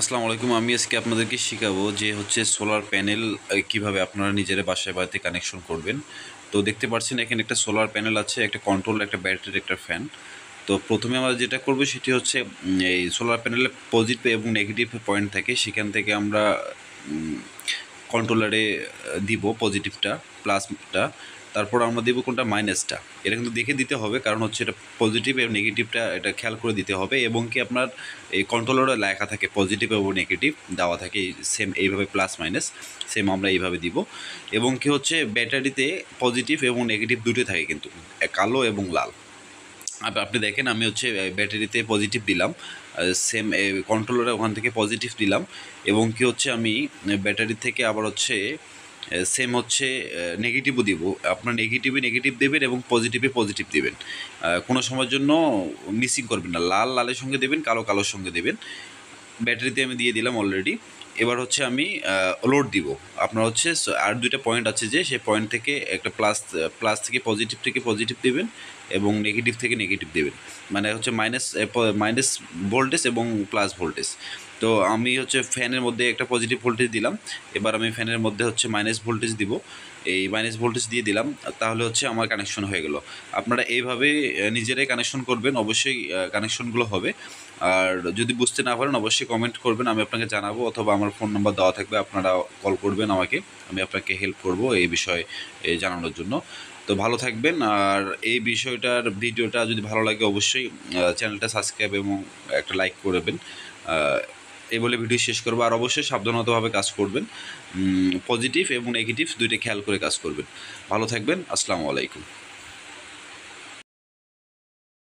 আসসালামু আলাইকুম আমি আজকে আপনাদেরকে শেখাবো যে হচ্ছে সোলার প্যানেল কিভাবে আপনারা নিজের বাসায় বাড়িতে কানেকশন করবেন তো দেখতে পাচ্ছেন এখানে একটা সোলার প্যানেল আছে একটা কন্ট্রোল একটা ব্যাটারির একটা ফ্যান তো প্রথমে আমরা যেটা করব সেটি হচ্ছে এই সোলার প্যানেলে পজিটিভ এবং নেগেটিভ পয়েন্ট থাকে সেখান থেকে আমরা কন্ট্রোলারে দিব পজিটিভটা প্লাসটা তারপর আমরা দেবো কোনটা মাইনাসটা এটা কিন্তু দেখে দিতে হবে কারণ হচ্ছে এটা পজিটিভ এবং নেগেটিভটা এটা খেয়াল করে দিতে হবে এবং কি আপনার এই কন্ট্রোলারে লেখা থাকে পজিটিভ এবং নেগেটিভ দেওয়া থাকে সেম এইভাবে প্লাস মাইনাস সেম আমরা এইভাবে দিব এবং কি হচ্ছে ব্যাটারিতে পজিটিভ এবং নেগেটিভ দুটোই থাকে কিন্তু কালো এবং লাল আপনি দেখেন আমি হচ্ছে ব্যাটারিতে পজিটিভ দিলাম সেম কন্ট্রোলারে ওখান থেকে পজিটিভ দিলাম এবং কি হচ্ছে আমি ব্যাটারি থেকে আবার হচ্ছে সেম হচ্ছে নেগেটিভও দিব আপনার নেগেটিভে নেগেটিভ দেবেন এবং পজিটিভে পজিটিভ দেবেন কোনো সময়ের জন্য মিসিং করবেন না লাল লালের সঙ্গে দেবেন কালো কালোর সঙ্গে দেবেন ব্যাটারিতে আমি দিয়ে দিলাম অলরেডি এবার হচ্ছে আমি লোড দিব আপনার হচ্ছে আর দুইটা পয়েন্ট আছে যে সেই পয়েন্ট থেকে একটা প্লাস প্লাস থেকে পজিটিভ থেকে পজিটিভ দেবেন এবং নেগেটিভ থেকে নেগেটিভ দেবেন মানে হচ্ছে মাইনাস মাইনাস ভোল্টেজ এবং প্লাস ভোল্টেজ তো আমি হচ্ছে ফ্যানের মধ্যে একটা পজিটিভ ভোল্টেজ দিলাম এবার আমি ফ্যানের মধ্যে হচ্ছে মাইনাস ভোল্টেজ দিব এই মাইনাস ভোল্টেজ দিয়ে দিলাম তাহলে হচ্ছে আমার কানেকশন হয়ে গেল আপনারা এইভাবে নিজেরাই কানেকশন করবেন অবশ্যই কানেকশনগুলো হবে আর যদি বুঝতে না পারেন অবশ্যই কমেন্ট করবেন আমি আপনাকে জানাবো অথবা আমার ফোন নাম্বার দেওয়া থাকবে আপনারা কল করবেন আমাকে আমি আপনাকে হেল্প করব এই বিষয়ে জানানোর জন্য তো ভালো থাকবেন আর এই বিষয়টার ভিডিওটা যদি ভালো লাগে অবশ্যই চ্যানেলটা সাবস্ক্রাইব এবং একটা লাইক করবেন এই বলে ভিডিও শেষ করবো আর অবশ্যই সাবধানতাভাবে কাজ করবেন পজিটিভ এবং নেগেটিভ দুইটা খেয়াল করে কাজ করবেন ভালো থাকবেন আসসালামু আলাইকুম